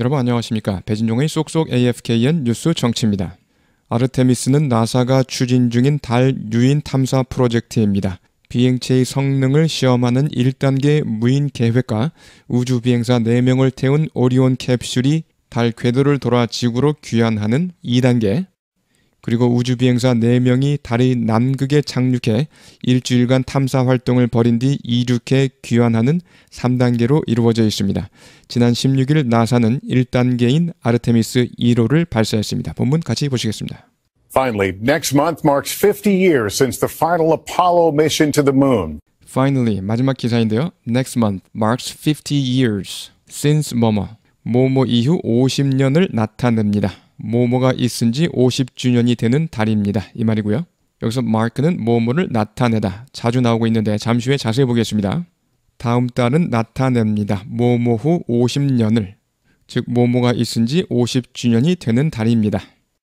여러분 안녕하십니까. 배진종의 쏙쏙 AFKN 뉴스 정치입니다. 아르테미스는 나사가 추진 중인 달 유인 탐사 프로젝트입니다. 비행체의 성능을 시험하는 1단계 무인 계획과 우주 비행사 4명을 태운 오리온 캡슐이 달 궤도를 돌아 지구로 귀환하는 2단계 그리고 우주 비행사 4명이 달의 남극에 착륙해 일주일간 탐사 활동을 벌인 뒤 이륙해 귀환하는 3단계로 이루어져 있습니다. 지난 16일 나사는 1단계인 아르테미스 1호를 발사했습니다. 본문 같이 보시겠습니다. Finally, next month marks 50 years since the final Apollo mission to the moon. Finally, 마지막 기사인데요. Next month marks 50 years since 뭐뭐. 모모 이후 50년을 나타냅니다. 모모가 있은 지 50주년이 되는 달입니다. 이 말이고요. 여기서 마 a r 는 모모를 나타내다. 자주 나오고 있는데 잠시 후에 자세히 보겠습니다. 다음 달은 나타냅니다. 모모 후 50년을. 즉 모모가 있은 지 50주년이 되는 달입니다.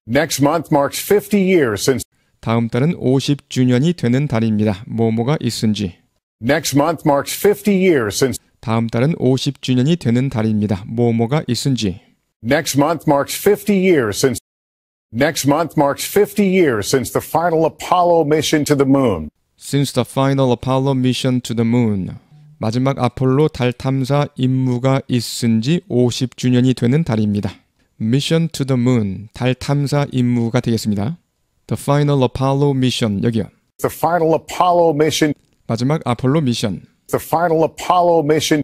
Next month marks 50 years since 다음 달은 50주년이 되는 달입니다. 모모가 있은 지 Next month marks 50 years since 다음 달은 50주년이 되는 달입니다. 모모가 있은 지 Next month marks 50 years since Next month marks 50 years since the final Apollo mission to the moon. Since the final Apollo mission to the moon. 마지막 아폴로 달 탐사 임무가 있은 지 50주년이 되는 달입니다. Mission to the moon 달 탐사 임무가 되겠습니다. The final Apollo mission 여기요. The final Apollo mission 마지막 아폴로 미션. The final Apollo mission.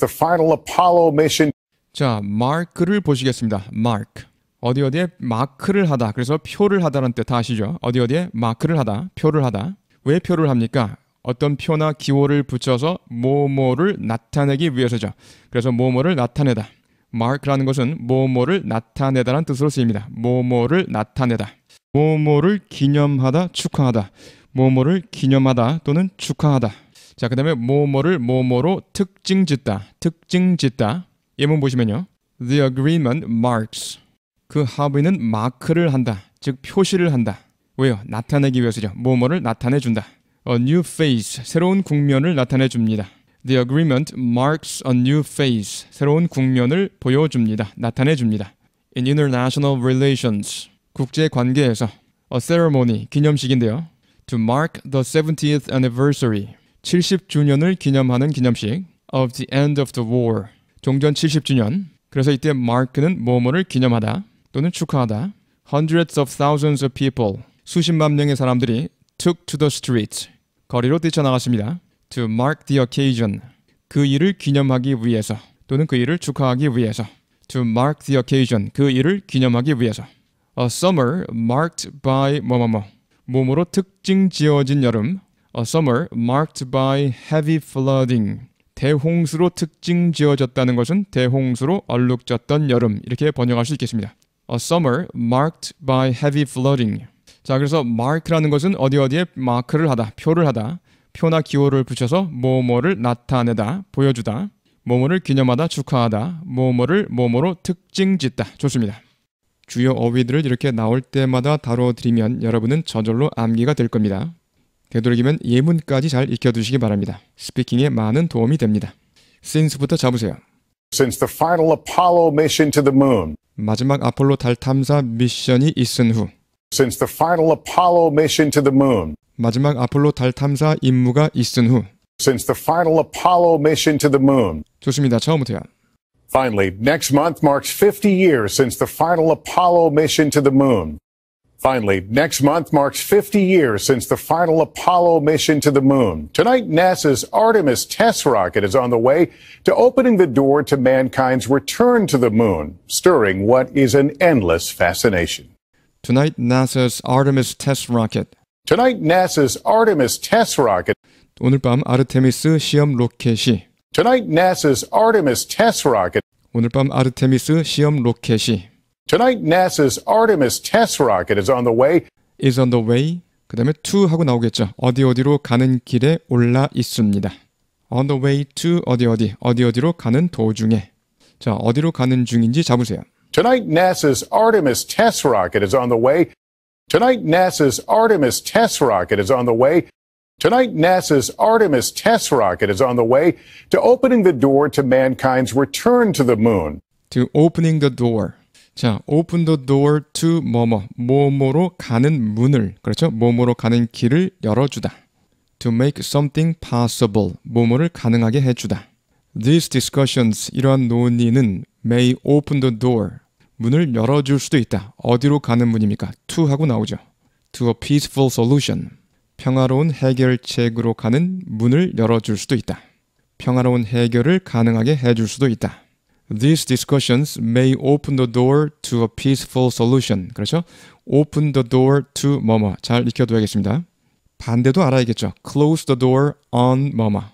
The final Apollo mission. 자, 마크를 보시겠습니다. 마크. 어디 어디에 마크를 하다. 그래서 표를 하다라는 뜻다 아시죠? 어디 어디에 마크를 하다, 표를 하다. 왜 표를 합니까? 어떤 표나 기호를 붙여서 뭐뭐를 나타내기 위해서죠. 그래서 뭐뭐를 나타내다. 마크라는 것은 뭐뭐를 나타내다라는 뜻으로 쓰입니다. 뭐뭐를 나타내다. 뭐뭐를 기념하다, 축하하다. 뭐뭐를 기념하다 또는 축하하다. 자, 그 다음에 뭐뭐를 뭐뭐로 특징 짓다, 특징 짓다. 예문 보시면요. The agreement marks 그 합의는 마크를 한다. 즉 표시를 한다. 왜요? 나타내기 위해서죠. 뭐뭐를 나타내 준다. A new phase 새로운 국면을 나타내 줍니다. The agreement marks a new phase 새로운 국면을 보여줍니다. 나타내 줍니다. In international relations 국제 관계에서 a ceremony 기념식인데요. To mark the 70th anniversary 70주년을 기념하는 기념식 of the end of the war 종전 70주년. 그래서 이때 mark는 뭐뭐를 기념하다 또는 축하하다. Hundreds of thousands of people. 수십만 명의 사람들이 took to the streets. 거리로 뛰쳐나갔습니다. To mark the occasion. 그 일을 기념하기 위해서 또는 그 일을 축하하기 위해서. To mark the occasion. 그 일을 기념하기 위해서. A summer marked by 뭐뭐뭐. 몸으로 특징 지어진 여름. A summer marked by heavy flooding. 대홍수로 특징 지어졌다는 것은 대홍수로 얼룩졌던 여름 이렇게 번역할 수 있겠습니다. A summer marked by heavy flooding. 자, 그래서 mark라는 것은 어디 어디에 마크를 하다, 표를 하다, 표나 기호를 붙여서 뭐뭐를 나타내다, 보여주다, 뭐뭐를 기념하다, 축하하다, 뭐뭐를 뭐뭐로 특징 짓다. 좋습니다. 주요 어휘들을 이렇게 나올 때마다 다뤄드리면 여러분은 저절로 암기가 될 겁니다. 되도록이면 예문까지 잘 익혀두시기 바랍니다. 스피킹에 많은 도움이 됩니다. since부터 잡으세요. Since the final Apollo mission to the moon. 마지막 아폴로 달 탐사 미션이 있은 후. Since the final Apollo mission to the moon. 마지막 아폴로 달 탐사 임무가 있은 후. Since the final Apollo mission to the moon. 좋습니다. 처음부터요. Finally, next month marks 50 years since the final Apollo mission to the moon. Finally, next month marks 50 years since the final Apollo mission to the moon. Tonight, NASA's Artemis test rocket is on the way to opening the door to mankind's return to the moon, stirring what is an endless fascination. Tonight, NASA's Artemis test rocket. Tonight, NASA's Artemis test rocket. 오늘 밤 아르테미스 시험 로켓이. Tonight, NASA's Artemis test rocket. 오늘 밤 아르테미스 시험 로켓이. Tonight, NASA's Artemis test rocket is on the way. Is on the way. 그 다음에 to 하고 나오겠죠. 어디 어디로 가는 길에 올라 있습니다. On the way to 어디 어디 어디 어디로 가는 도중에 자 어디로 가는 중인지 잡으세요. Tonight, NASA's Artemis test rocket is on the way. Tonight, NASA's Artemis test rocket is on the way. Tonight, NASA's Artemis test rocket is on the way to opening the door to mankind's return to the moon. To opening the door. 자, open the door to 뭐뭐, 뭐뭐로 가는 문을, 그렇죠? 뭐뭐로 가는 길을 열어주다. to make something possible, 뭐뭐를 가능하게 해주다. These discussions, 이러한 논의는 may open the door, 문을 열어줄 수도 있다. 어디로 가는 문입니까? to 하고 나오죠. to a peaceful solution, 평화로운 해결책으로 가는 문을 열어줄 수도 있다. 평화로운 해결을 가능하게 해줄 수도 있다. These discussions may open the door to a peaceful solution. 그렇죠? Open the door to 뭐뭐. 잘 익혀둬야겠습니다. 반대도 알아야겠죠. Close the door on 뭐뭐.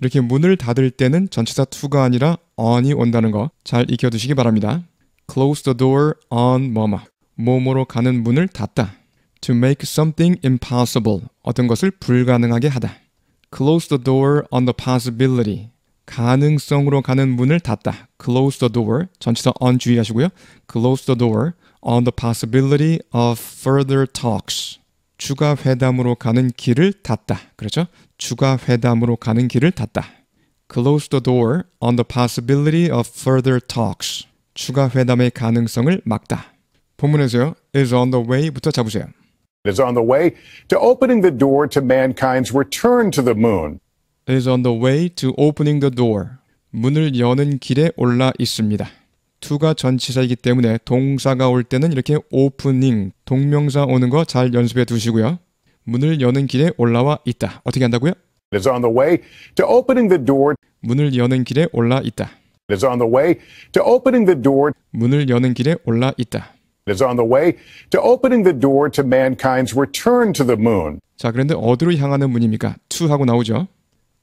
이렇게 문을 닫을 때는 전치사 to가 아니라 on이 온다는 거 잘 익혀두시기 바랍니다. Close the door on 뭐뭐. 뭐뭐로 가는 문을 닫다. To make something impossible. 어떤 것을 불가능하게 하다. Close the door on the possibility. 가능성으로 가는 문을 닫다. close the door. 전치사 on 주의하시고요. close the door on the possibility of further talks. 추가 회담으로 가는 길을 닫다. 그렇죠? 추가 회담으로 가는 길을 닫다. close the door on the possibility of further talks. 추가 회담의 가능성을 막다. 본문에서요. is on the way부터 잡으세요. is on the way to opening the door to mankind's return to the moon. is on the way to opening the door. 문을 여는 길에 올라 있습니다. to가 전치사이기 때문에 동사가 올 때는 이렇게 opening, 동명사 오는 거 잘 연습해 두시고요. 문을 여는 길에 올라와 있다. 어떻게 한다고요? It's on the way to opening the door. 문을 여는 길에 올라 있다. It's on the way to opening the door. 문을 여는 길에 올라 있다. It's on the way to opening the door to mankind's return to the moon. 자, 그런데 어디로 향하는 문입니까? to 하고 나오죠.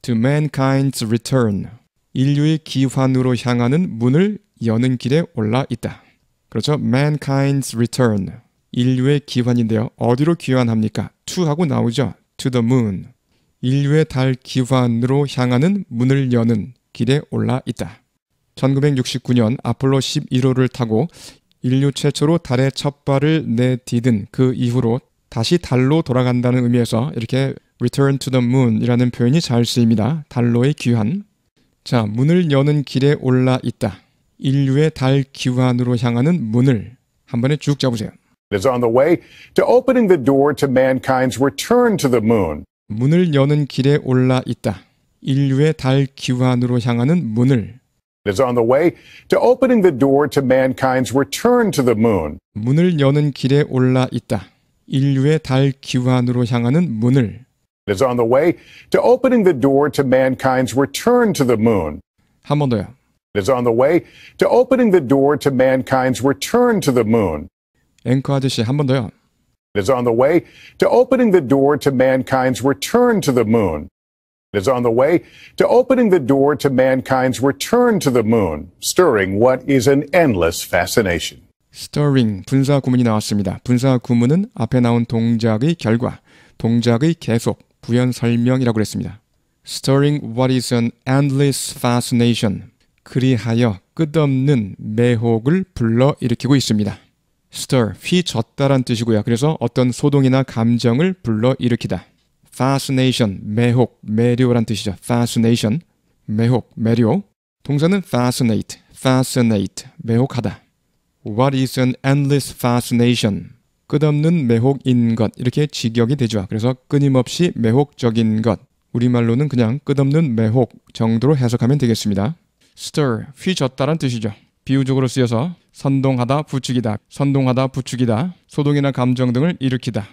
To Mankind's Return 인류의 기환으로 향하는 문을 여는 길에 올라 있다. 그렇죠? Mankind's Return 인류의 기환인데요. 어디로 귀환합니까? To 하고 나오죠. To the Moon 인류의 달 기환으로 향하는 문을 여는 길에 올라 있다. 1969년 아폴로 11호를 타고 인류 최초로 달에 첫 발을 내디딘 그 이후로 다시 달로 돌아간다는 의미에서 이렇게 return to the moon이라는 표현이 잘 쓰입니다. 달로의 귀환. 자, 문을 여는 길에 올라 있다. 인류의 달 기환으로 향하는 문을 한 번에 쭉 잡으세요. is on the way to opening the door to mankind's return to the moon. 문을 여는 길에 올라 있다. 인류의 달 기환으로 향하는 문을 is on the way to opening the door to mankind's return to the moon. 문을 여는 길에 올라 있다. 인류의 달 기환으로 향하는 문을 is on the way to opening the door to mankind's return to the moon. 한 번 더요. Is on the way to opening the door to mankind's return to the moon. 앵커 아저씨 한 번 더요. Is on the way to opening the door to mankind's return to the moon. Is on the way to opening the door to mankind's return to the moon, stirring what is an endless fascination. Stirring 분사 구문이 나왔습니다. 분사 구문은 앞에 나온 동작의 결과, 동작의 계속 부연 설명이라고 그랬습니다. Stirring what is an endless fascination. 그리하여 끝없는 매혹을 불러일으키고 있습니다. stir, 휘젓다란 뜻이고요. 그래서 어떤 소동이나 감정을 불러일으키다. fascination, 매혹, 매료란 뜻이죠. fascination, 매혹, 매료. 동사는 fascinate, fascinate, 매혹하다. What is an endless fascination? 끝없는 매혹인 것 이렇게 직역이 되죠. 그래서 끊임없이 매혹적인 것 우리말로는 그냥 끝없는 매혹 정도로 해석하면 되겠습니다. stir 휘젓다란 뜻이죠. 비유적으로 쓰여서 선동하다 부추기다 선동하다 부추기다 소동이나 감정 등을 일으키다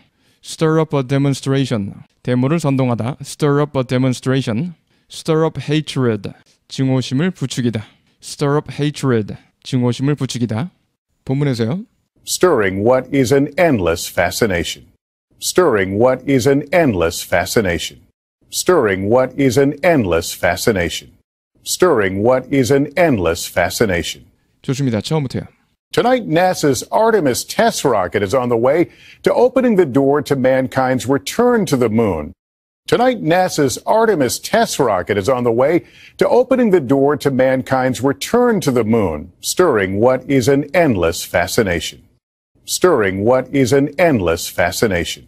stir up a demonstration 데모를 선동하다 stir up a demonstration stir up hatred 증오심을 부추기다 stir up hatred 증오심을 부추기다 본문에서요 stirring what is an endless fascination. Stirring what is an endless fascination. Stirring what is an endless fascination. Stirring what is an endless fascination. 좋습니다. 처음부터요. Tonight, NASA's Artemis test rocket is on the way to opening the door to mankind's return to the moon. Tonight, NASA's Artemis test rocket is on the way to opening the door to mankind's return to the moon, stirring what is an endless fascination stirring what is an endless fascination.